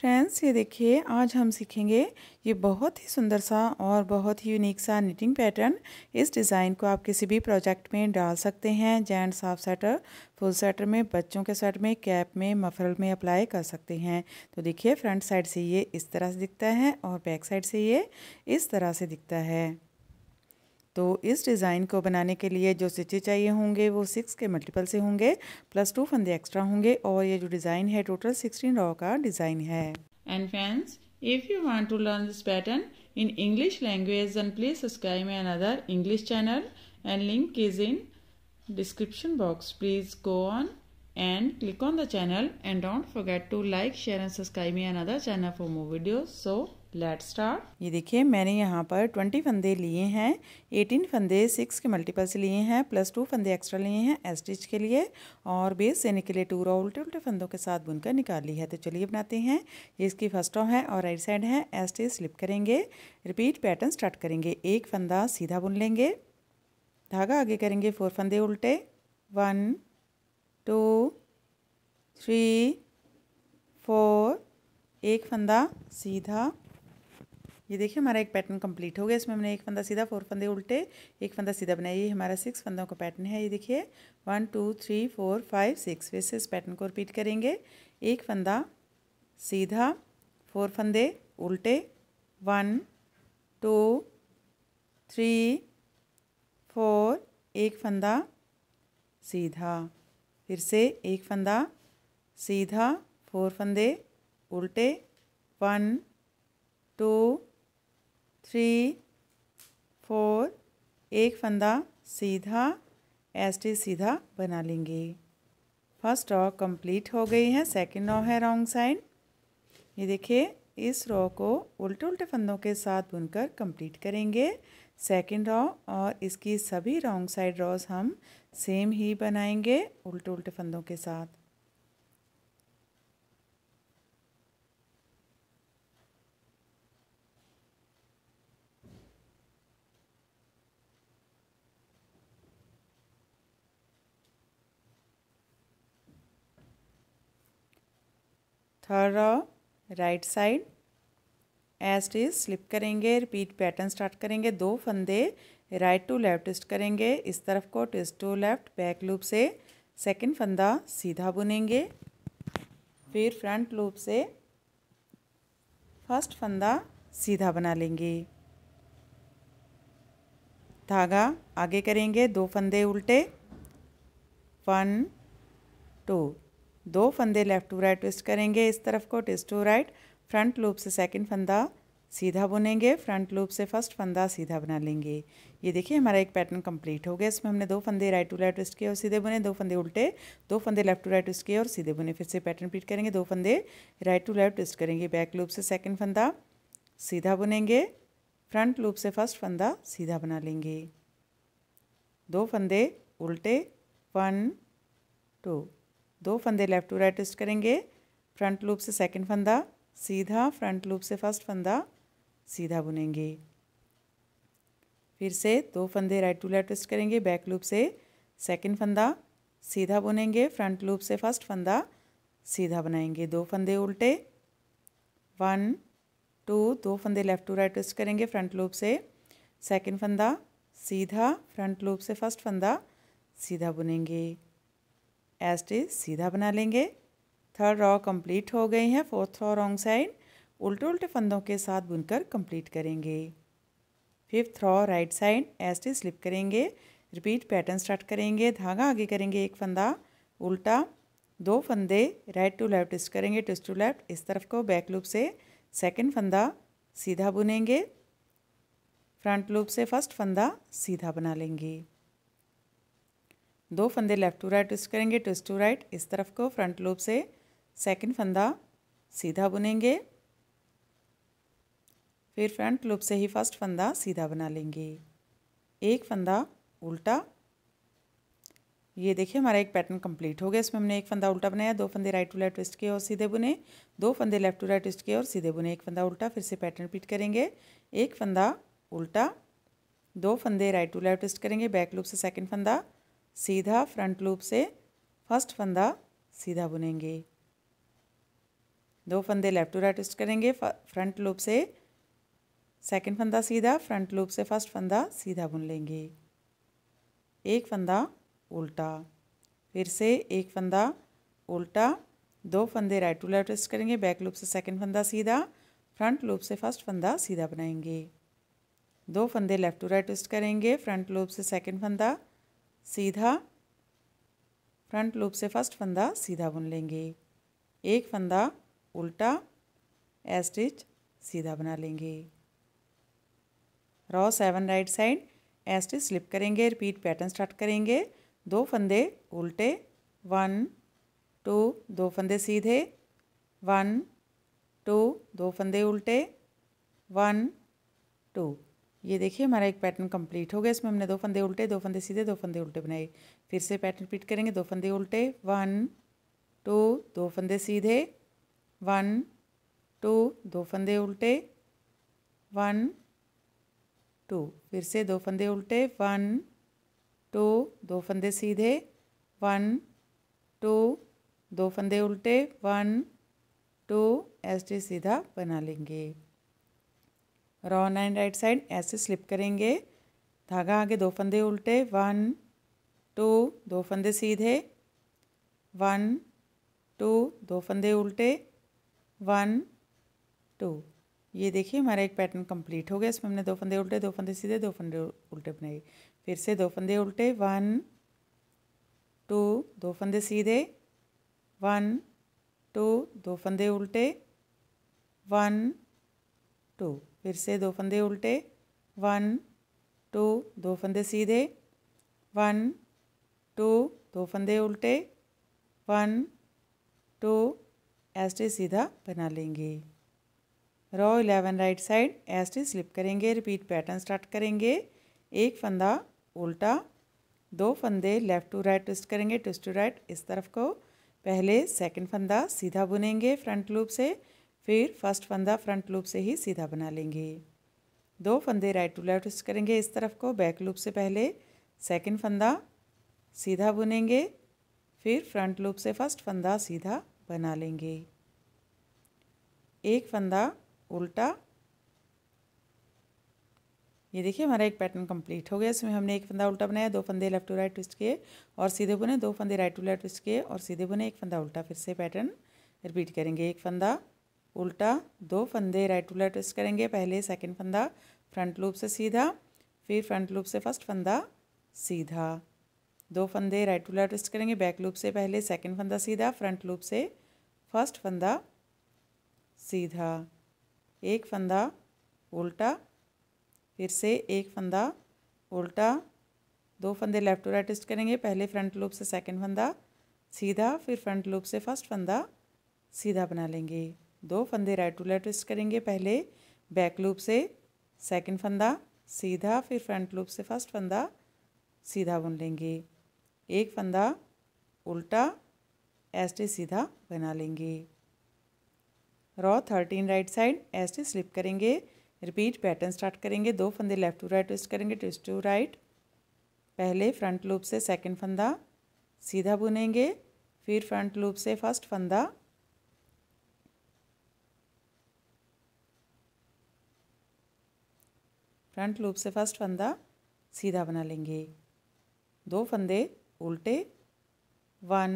friends ये देखिए आज हम सीखेंगे ये बहुत ही सुंदर सा और बहुत ही यूनिक सा निटिंग पैटर्न इस डिज़ाइन को आप किसी भी प्रोजेक्ट में डाल सकते हैं gents half sweater full sweater में बच्चों के स्वेटर में कैप में मफरल में अप्लाई कर सकते हैं तो देखिए फ्रंट साइड से ये इस तरह से दिखता है और बैक साइड से ये इस तरह से दिखता है तो इस डिज़ाइन को बनाने के लिए जो स्टिचे चाहिए होंगे वो सिक्स के मल्टीपल से होंगे प्लस टू फंदे एक्स्ट्रा होंगे और ये जो डिज़ाइन है टोटल सिक्सटीन रॉ का डिज़ाइन है and fans if you want to learn this pattern in English language and please subscribe my other English channel and link is in description box please go on and click on the channel and don't forget to like share and subscribe my another channel for more videos so so, let start ये देखिए मैंने यहाँ पर twenty फंदे लिए हैं eighteen फंदे six के मल्टीपल से लिए हैं प्लस टू फंदे एक्स्ट्रा लिए हैं स्टिच के लिए और बेस देने के लिए रो उल्टे उल्टे फंदों के साथ बुनकर निकाल ली है तो चलिए बनाते हैं ये इसकी फर्स्ट रो है और राइट साइड है एस्टिच स्लिप करेंगे रिपीट पैटर्न स्टार्ट करेंगे एक फंदा सीधा बुन लेंगे धागा आगे करेंगे फोर फंदे उल्टे वन टू थ्री फोर एक फंदा सीधा ये देखिए हमारा एक पैटर्न कंप्लीट हो गया इसमें हमने एक फंदा सीधा फोर फंदे उल्टे एक फंदा सीधा बनाया ये हमारा सिक्स फंदों का पैटर्न है ये देखिए one two three four five six फिर से इस पैटर्न को रिपीट करेंगे एक फंदा सीधा फोर फंदे उल्टे वन टू थ्री फोर एक फंदा सीधा फिर से एक फंदा सीधा फोर फंदे उल्टे वन टू थ्री फोर एक फंदा सीधा एसटी सीधा बना लेंगे फर्स्ट रॉ कंप्लीट हो गई है सेकंड रॉ है रॉन्ग साइड ये देखिए इस रॉ को उल्टे उल्टे फंदों के साथ बुनकर कंप्लीट करेंगे सेकंड रॉ और इसकी सभी रॉन्ग साइड रॉज हम सेम ही बनाएंगे उल्टे उल्टे फंदों के साथ third row right side stitches slip करेंगे रिपीट पैटर्न स्टार्ट करेंगे दो फंदे राइट टू लेफ्ट ट्विस्ट करेंगे इस तरफ को twist to left back loop से सेकंड फंदा सीधा बुनेंगे फिर फ्रंट लूप से फर्स्ट फंदा सीधा बना लेंगे धागा आगे करेंगे दो फंदे उल्टे वन टू दो फंदे लेफ़्ट टू राइट ट्विस्ट करेंगे इस तरफ को twist to right front loop से सेकंड फंदा सीधा बुनेंगे फ्रंट लूप से फर्स्ट फंदा सीधा बना लेंगे ये देखिए हमारा एक पैटर्न कंप्लीट हो गया इसमें हमने दो फंदे राइट टू राइट ट्विस्ट किए और सीधे बुने दो फंदे उल्टे दो फंदे लेफ्ट टू राइट ट्विस्ट किए और सीधे बुने फिर से पैटर्न रिपीट करेंगे दो फंदे राइट टू लेफ्ट ट्विस्ट करेंगे बैक लूप से सेकेंड फंदा सीधा बुनेंगे फ्रंट लूप से फर्स्ट फंदा सीधा बना लेंगे दो फंदे उल्टे वन टू दो फंदे लेफ़्ट टू राइट ट्विस्ट करेंगे फ्रंट लूप से सेकंड फंदा सीधा फ्रंट लूप से फर्स्ट फंदा सीधा बुनेंगे फिर से दो फंदे राइट टू लेफ्ट ट्विस्ट करेंगे बैक लूप से सेकंड फंदा सीधा बुनेंगे फ्रंट लूप से फर्स्ट फंदा सीधा बनाएंगे दो फंदे उल्टे वन टू दो फंदे लेफ़्ट टू राइट ट्विस्ट करेंगे फ्रंट लूप से सेकंड फंदा सीधा फ्रंट लूप से फर्स्ट फंदा सीधा बुनेंगे एस इज सीधा बना लेंगे थर्ड रॉ कंप्लीट हो गई हैं फोर्थ रॉ रॉन्ग साइड उल्टे उल्टे फंदों के साथ बुनकर कंप्लीट करेंगे फिफ्थ रॉ राइट साइड एस इज स्लिप करेंगे रिपीट पैटर्न स्टार्ट करेंगे धागा आगे करेंगे एक फंदा उल्टा दो फंदे राइट टू लेफ्ट ट्विस्ट करेंगे ट्विस्ट टू लेफ्ट इस तरफ को बैक लूप से सेकंड फंदा सीधा बुनेंगे फ्रंट लूप से फर्स्ट फंदा सीधा बना लेंगे दो फंदे लेफ़्ट टू राइट ट्विस्ट करेंगे ट्विस्ट टू राइट इस तरफ को फ्रंट लूप से सेकंड फंदा सीधा बुनेंगे फिर फ्रंट लूप से ही फर्स्ट फंदा सीधा बना लेंगे एक फंदा उल्टा ये देखिए हमारा एक पैटर्न कंप्लीट हो गया इसमें हमने एक फंदा उल्टा बनाया दो फंदे राइट टू लेफ्ट ट्विस्ट किए और सीधे बुने दो फंदे लेफ्ट टू राइट ट्विस्ट किए और सीधे बुने एक फंदा उल्टा फिर से पैटर्न रिपीट करेंगे एक फंदा उल्टा दो फंदे राइट टू लेफ्ट ट्विस्ट करेंगे बैक लूप से सेकंड फंदा सीधा फ्रंट लूप से फर्स्ट फंदा सीधा बुनेंगे दो फंदे लेफ्ट टू राइट स्टिच करेंगे फ्रंट लूप से सेकंड फंदा सीधा फ्रंट लूप से फर्स्ट फंदा सीधा बुन लेंगे एक फंदा उल्टा फिर से एक फंदा उल्टा दो फंदे राइट टू लेफ्ट स्टिच करेंगे बैक लूप से सेकंड फंदा सीधा फ्रंट लूप से फर्स्ट फंदा सीधा बनाएंगे दो फंदे लेफ्ट टू राइट स्टिच करेंगे फ्रंट लूप से सेकंड फंदा सीधा फ्रंट लूप से फर्स्ट फंदा सीधा बुन लेंगे एक फंदा उल्टा एस्टिच सीधा बना लेंगे row seven right side stitch slip करेंगे रिपीट पैटर्न स्टार्ट करेंगे दो फंदे उल्टे वन टू दो फंदे सीधे वन टू दो फंदे उल्टे वन टू ये देखिए हमारा एक पैटर्न कंप्लीट हो गया इसमें हमने दो फंदे उल्टे दो फंदे सीधे दो फंदे उल्टे बनाए फिर से पैटर्न रिपीट करेंगे दो फंदे उल्टे वन टू दो फंदे सीधे वन टू दो फंदे उल्टे वन टू फिर से दो फंदे उल्टे वन टू दो फंदे सीधे वन टू दो फंदे उल्टे वन टू ऐसे सीधा बना लेंगे रॉ नाइन राइट साइड ऐसे स्लिप करेंगे धागा आगे दो फंदे उल्टे वन टू दो फंदे सीधे वन टू दो फंदे उल्टे वन टू ये देखिए हमारा एक पैटर्न कंप्लीट हो गया इसमें हमने दो फंदे उल्टे दो फंदे सीधे दो फंदे उल्टे बनाए फिर से दो फंदे उल्टे वन टू दो फंदे सीधे वन टू दो फंदे उल्टे वन टू फिर से दो फंदे उल्टे वन टू दो फंदे सीधे वन टू दो फंदे उल्टे वन टू एस्टे सीधा बना लेंगे row eleven right side stitch slip करेंगे रिपीट पैटर्न स्टार्ट करेंगे एक फंदा उल्टा दो फंदे लेफ़्ट टू राइट ट्विस्ट करेंगे ट्विस्ट टू राइट इस तरफ को पहले सेकंड फंदा सीधा बुनेंगे फ्रंट लूप से फिर फर्स्ट फंदा फ्रंट लूप से ही सीधा बना लेंगे दो फंदे राइट टू लेफ्ट करेंगे इस तरफ को बैक लूप से पहले सेकंड फंदा सीधा बुनेंगे फिर फ्रंट लूप से फर्स्ट फंदा सीधा बना लेंगे एक फंदा उल्टा ये देखिए हमारा एक पैटर्न कंप्लीट हो गया इसमें हमने एक फंदा उल्टा बनाया दो फंदे लेफ्ट टू राइट ट्विस्ट किए और सीधे बुने दो फंदे राइट टू लेफ्ट ट्विस्ट किए और सीधे बुने एक फंदा उल्टा फिर से पैटर्न रिपीट करेंगे एक फंदा उल्टा दो फंदे राइट टू लेफ्ट ट्विस्ट करेंगे पहले सेकंड फंदा फ्रंट लूप से सीधा फिर फ्रंट लूप से फर्स्ट फंदा सीधा दो फंदे राइट टू लेफ्ट ट्विस्ट करेंगे बैक लूप से पहले सेकंड फंदा सीधा फ्रंट लूप से फर्स्ट फंदा सीधा एक फंदा उल्टा फिर से एक फंदा उल्टा दो फंदे लेफ्ट टू राइट ट्विस्ट करेंगे पहले फ्रंट लूप से सेकंड फंदा सीधा फिर फ्रंट लूप से फर्स्ट फंदा सीधा बना लेंगे दो फंदे राइट टू लेफ्ट ट्विस्ट करेंगे पहले बैक लूप से सेकंड फंदा सीधा फिर फ्रंट लूप से फर्स्ट फंदा सीधा बुन लेंगे एक फंदा उल्टा एस्टे सीधा बना लेंगे row thirteen right side stitch slip करेंगे रिपीट पैटर्न स्टार्ट करेंगे दो फंदे लेफ्ट टू राइट ट्विस्ट करेंगे ट्विस्ट टू राइट पहले फ्रंट लूप से सेकंड फंदा सीधा बुनेंगे फिर फ्रंट लूप से फर्स्ट फंदा फ्रंट लूप से फर्स्ट फंदा सीधा बना लेंगे दो फंदे उल्टे वन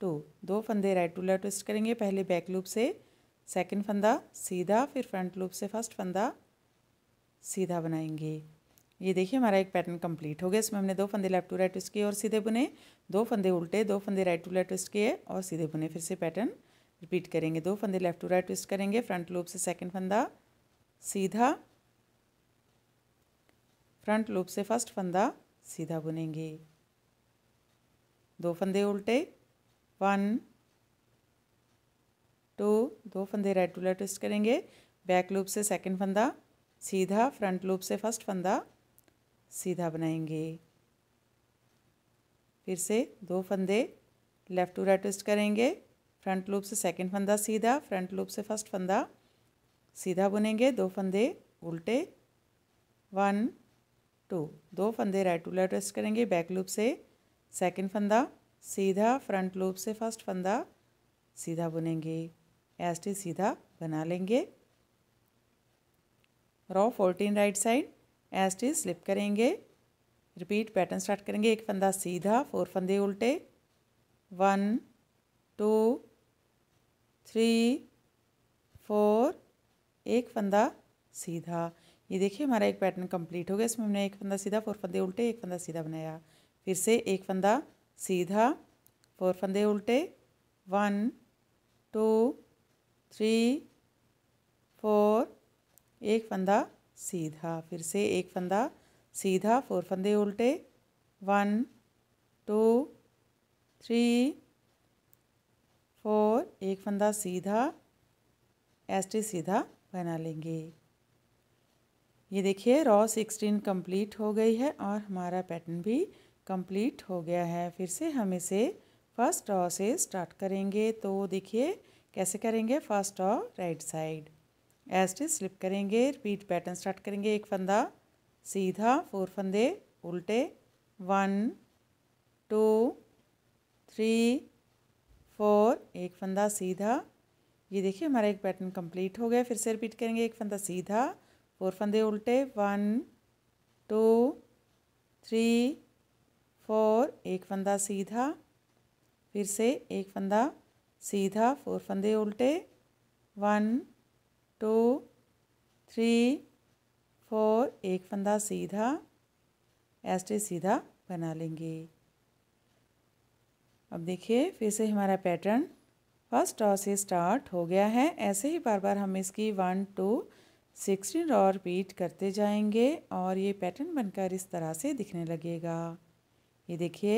टू दो फंदे राइट टू लेफ्ट ट्विस्ट करेंगे पहले बैक लूप से सेकंड फंदा सीधा फिर फ्रंट लूप से फर्स्ट फंदा सीधा बनाएंगे ये देखिए हमारा एक पैटर्न कंप्लीट हो गया इसमें हमने दो फंदे लेफ्ट टू राइट ट्विस्ट किए और सीधे बुने दो फंदे उल्टे दो फंदे राइट टू लेफ्ट ट्विस्ट किए और सीधे बुने फिर से पैटर्न रिपीट करेंगे दो फंदे लेफ्ट टू राइट ट्विस्ट करेंगे फ्रंट लूप से सेकंड फंदा सीधा फ्रंट लूप से फर्स्ट फंदा सीधा बुनेंगे दो फंदे उल्टे वन टू दो फंदे राइट टू लेफ्ट ट्विस्ट करेंगे बैक लूप से सेकंड फंदा सीधा फ्रंट लूप से फर्स्ट फंदा सीधा बनाएंगे फिर से दो फंदे लेफ़्ट टू राइट ट्विस्ट करेंगे फ्रंट लूप से सेकंड फंदा सीधा फ्रंट लूप से फर्स्ट फंदा सीधा बुनेंगे दो फंदे उल्टे वन टू दो फंदे राइट टू लेफ्ट रेस्ट करेंगे बैक लूप से सेकंड फंदा सीधा फ्रंट लूप से फर्स्ट फंदा सीधा बुनेंगे टी सीधा बना लेंगे रो फोर्टीन राइट साइड टी स्लिप करेंगे रिपीट पैटर्न स्टार्ट करेंगे एक फंदा सीधा फोर फंदे उल्टे वन टू थ्री फोर एक फंदा सीधा ये देखिए हमारा एक पैटर्न कंप्लीट हो गया इसमें हमने एक फंदा सीधा फोर फंदे उल्टे एक फंदा सीधा बनाया फिर से एक फंदा सीधा फोर फंदे उल्टे वन टू थ्री फोर एक फंदा सीधा फिर से एक फंदा सीधा फोर फंदे उल्टे वन टू थ्री फोर एक फंदा सीधा एस टी सीधा बना लेंगे ये देखिए रॉ सिक्सटीन कंप्लीट हो गई है और हमारा पैटर्न भी कंप्लीट हो गया है फिर से हम इसे फर्स्ट रॉ से स्टार्ट करेंगे तो देखिए कैसे करेंगे first row right side stitch slip करेंगे रिपीट पैटर्न स्टार्ट करेंगे एक फंदा सीधा फोर फंदे उल्टे वन टू थ्री फोर एक फंदा सीधा ये देखिए हमारा एक पैटर्न कंप्लीट हो गया फिर से रिपीट करेंगे एक फंदा सीधा फोर फंदे उल्टे वन टू थ्री फोर एक फंदा सीधा फिर से एक फंदा सीधा फोर फंदे उल्टे वन टू थ्री फोर एक फंदा सीधा ऐसे सीधा बना लेंगे अब देखिए फिर से हमारा पैटर्न फर्स्ट और से स्टार्ट हो गया है ऐसे ही बार बार हम इसकी वन टू सिक्सटीन और रिपीट करते जाएंगे और ये पैटर्न बनकर इस तरह से दिखने लगेगा ये देखिए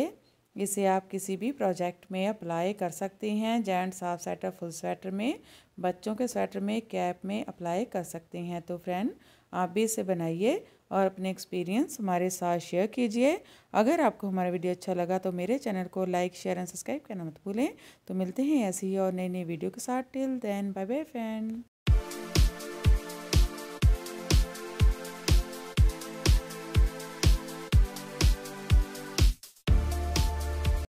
इसे आप किसी भी प्रोजेक्ट में अप्लाई कर सकते हैं gents half sweater full sweater में बच्चों के स्वेटर में कैप में अप्लाई कर सकते हैं तो फ्रेंड आप भी इसे बनाइए और अपने एक्सपीरियंस हमारे साथ शेयर कीजिए अगर आपको हमारा वीडियो अच्छा लगा तो मेरे चैनल को लाइक शेयर एंड सब्सक्राइब करना मत भूलें तो मिलते हैं ऐसी ही और नई नई वीडियो के साथ till then bye bye friend